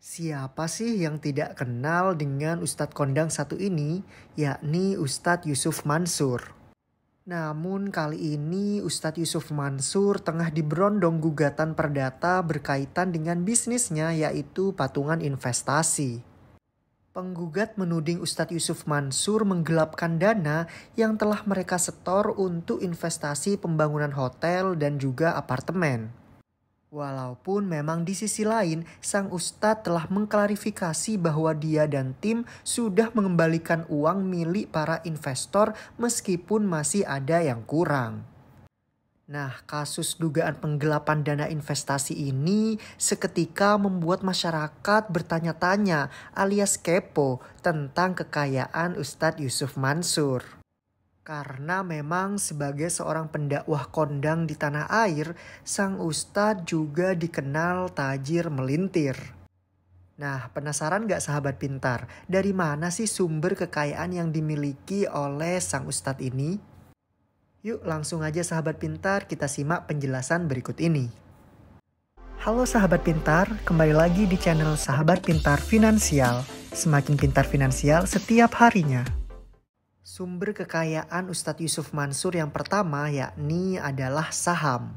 Siapa sih yang tidak kenal dengan Ustadz Kondang satu ini, yakni Ustadz Yusuf Mansur? Namun kali ini Ustadz Yusuf Mansur tengah diberondong gugatan perdata berkaitan dengan bisnisnya yaitu patungan investasi. Penggugat menuding Ustadz Yusuf Mansur menggelapkan dana yang telah mereka setor untuk investasi pembangunan hotel dan juga apartemen. Walaupun memang di sisi lain, sang ustadz telah mengklarifikasi bahwa dia dan tim sudah mengembalikan uang milik para investor meskipun masih ada yang kurang. Nah, kasus dugaan penggelapan dana investasi ini seketika membuat masyarakat bertanya-tanya alias kepo tentang kekayaan Ustadz Yusuf Mansur. Karena memang sebagai seorang pendakwah kondang di tanah air, sang ustadz juga dikenal tajir melintir. Nah, penasaran gak sahabat pintar? Dari mana sih sumber kekayaan yang dimiliki oleh sang ustadz ini? Yuk langsung aja sahabat pintar kita simak penjelasan berikut ini. Halo sahabat pintar, kembali lagi di channel Sahabat Pintar Finansial. Semakin pintar finansial setiap harinya. Sumber kekayaan Ustadz Yusuf Mansur yang pertama yakni adalah saham.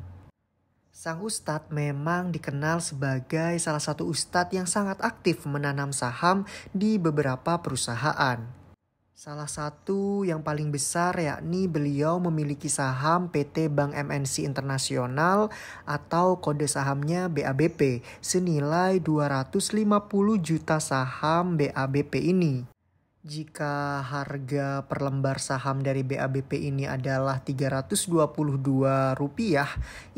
Sang Ustadz memang dikenal sebagai salah satu Ustadz yang sangat aktif menanam saham di beberapa perusahaan. Salah satu yang paling besar yakni beliau memiliki saham PT Bank MNC Internasional atau kode sahamnya BABP senilai 250 juta saham BABP ini jika harga per lembar saham dari BABP ini adalah Rp322,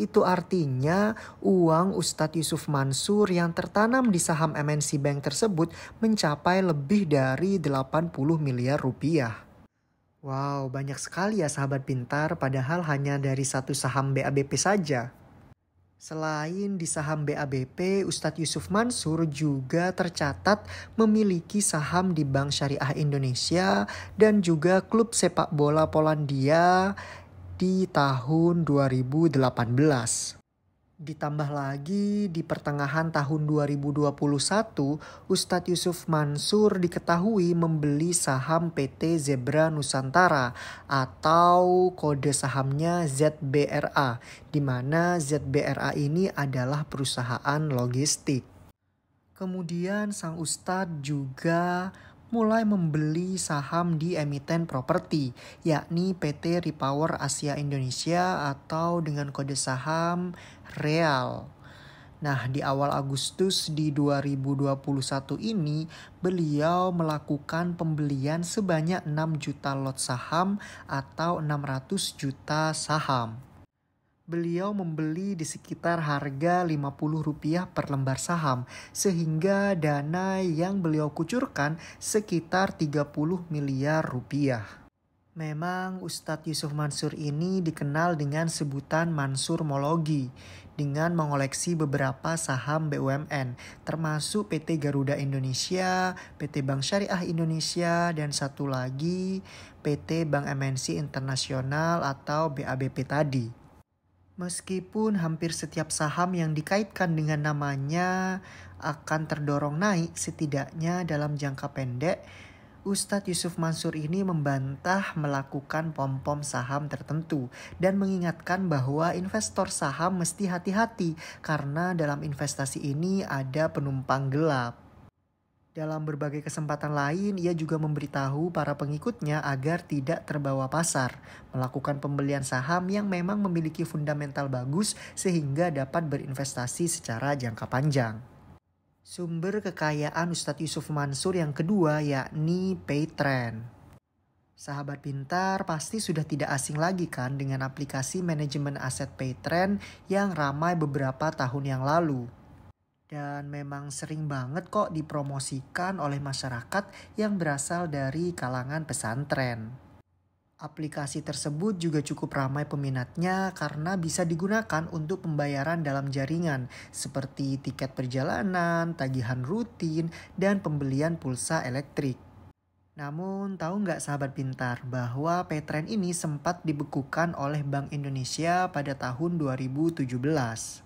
itu artinya uang Ustadz Yusuf Mansur yang tertanam di saham MNC Bank tersebut mencapai lebih dari 80 miliar rupiah. Wow, banyak sekali ya sahabat pintar padahal hanya dari satu saham BABP saja. Selain di saham BABP, Ustadz Yusuf Mansur juga tercatat memiliki saham di Bank Syariah Indonesia dan juga klub sepak bola Polandia di tahun 2018. Ditambah lagi di pertengahan tahun 2021, Ustadz Yusuf Mansur diketahui membeli saham PT Zebra Nusantara atau kode sahamnya ZBRA, di mana ZBRA ini adalah perusahaan logistik. Kemudian sang ustadz juga mulai membeli saham di emiten properti, yakni PT Repower Asia Indonesia atau dengan kode saham REAL. Nah, di awal Agustus di 2021 ini, beliau melakukan pembelian sebanyak 6 juta lot saham atau 600 juta saham. Beliau membeli di sekitar harga Rp50 per lembar saham, sehingga dana yang beliau kucurkan sekitar 30 miliar rupiah. Memang Ustadz Yusuf Mansur ini dikenal dengan sebutan Mansur Mologi dengan mengoleksi beberapa saham BUMN termasuk PT Garuda Indonesia, PT Bank Syariah Indonesia, dan satu lagi PT Bank MNC Internasional atau BABP tadi. Meskipun hampir setiap saham yang dikaitkan dengan namanya akan terdorong naik setidaknya dalam jangka pendek, Ustadz Yusuf Mansur ini membantah melakukan pom-pom saham tertentu dan mengingatkan bahwa investor saham mesti hati-hati karena dalam investasi ini ada penumpang gelap. Dalam berbagai kesempatan lain, ia juga memberitahu para pengikutnya agar tidak terbawa pasar, melakukan pembelian saham yang memang memiliki fundamental bagus sehingga dapat berinvestasi secara jangka panjang. Sumber kekayaan Ustadz Yusuf Mansur yang kedua yakni Paytrend. Sahabat pintar pasti sudah tidak asing lagi kan dengan aplikasi manajemen aset Paytrend yang ramai beberapa tahun yang lalu. Dan memang sering banget kok dipromosikan oleh masyarakat yang berasal dari kalangan pesantren. Aplikasi tersebut juga cukup ramai peminatnya karena bisa digunakan untuk pembayaran dalam jaringan seperti tiket perjalanan, tagihan rutin, dan pembelian pulsa elektrik. Namun, tahu nggak sahabat pintar bahwa Petren ini sempat dibekukan oleh Bank Indonesia pada tahun 2017?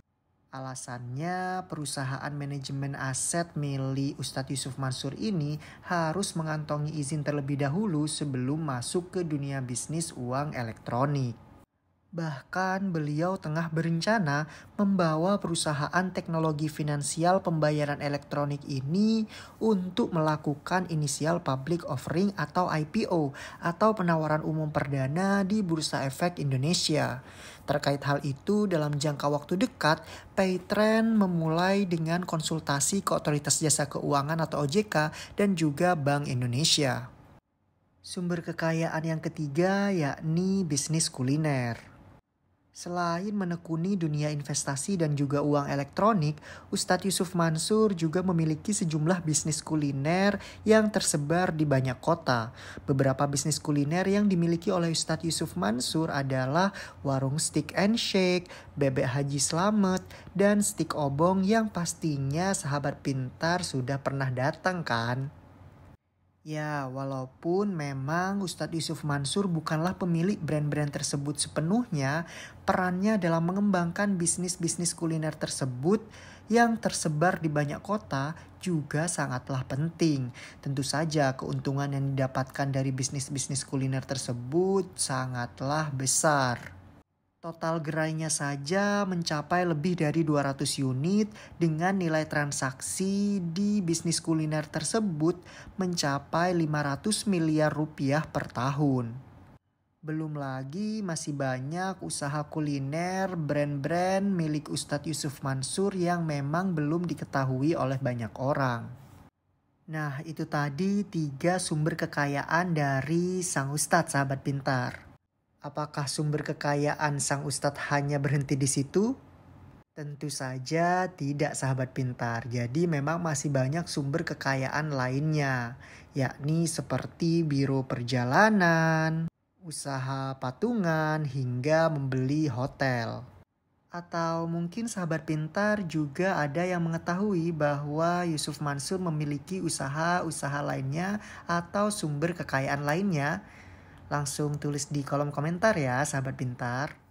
Alasannya, perusahaan manajemen aset milik Ustadz Yusuf Mansur ini harus mengantongi izin terlebih dahulu sebelum masuk ke dunia bisnis uang elektronik. Bahkan beliau tengah berencana membawa perusahaan teknologi finansial pembayaran elektronik ini untuk melakukan inisial public offering atau IPO atau penawaran umum perdana di Bursa Efek Indonesia. Terkait hal itu, dalam jangka waktu dekat, Paytrend memulai dengan konsultasi ke Otoritas Jasa Keuangan atau OJK dan juga Bank Indonesia. Sumber kekayaan yang ketiga yakni bisnis kuliner. Selain menekuni dunia investasi dan juga uang elektronik, Ustadz Yusuf Mansur juga memiliki sejumlah bisnis kuliner yang tersebar di banyak kota. Beberapa bisnis kuliner yang dimiliki oleh Ustadz Yusuf Mansur adalah warung stick and shake, bebek haji selamat, dan Stick obong yang pastinya sahabat pintar sudah pernah datang kan? Ya, walaupun memang Ustadz Yusuf Mansur bukanlah pemilik brand-brand tersebut sepenuhnya, perannya dalam mengembangkan bisnis-bisnis kuliner tersebut yang tersebar di banyak kota juga sangatlah penting. Tentu saja keuntungan yang didapatkan dari bisnis-bisnis kuliner tersebut sangatlah besar. Total gerainya saja mencapai lebih dari 200 unit dengan nilai transaksi di bisnis kuliner tersebut mencapai 500 miliar rupiah per tahun. Belum lagi masih banyak usaha kuliner brand-brand milik Ustadz Yusuf Mansur yang memang belum diketahui oleh banyak orang. Nah itu tadi tiga sumber kekayaan dari Sang Ustadz Sahabat Pintar. Apakah sumber kekayaan sang ustadz hanya berhenti di situ? Tentu saja tidak sahabat pintar. Jadi memang masih banyak sumber kekayaan lainnya, yakni seperti biro perjalanan, usaha patungan hingga membeli hotel. Atau mungkin sahabat pintar juga ada yang mengetahui bahwa Yusuf Mansur memiliki usaha-usaha lainnya atau sumber kekayaan lainnya Langsung tulis di kolom komentar ya, sahabat pintar.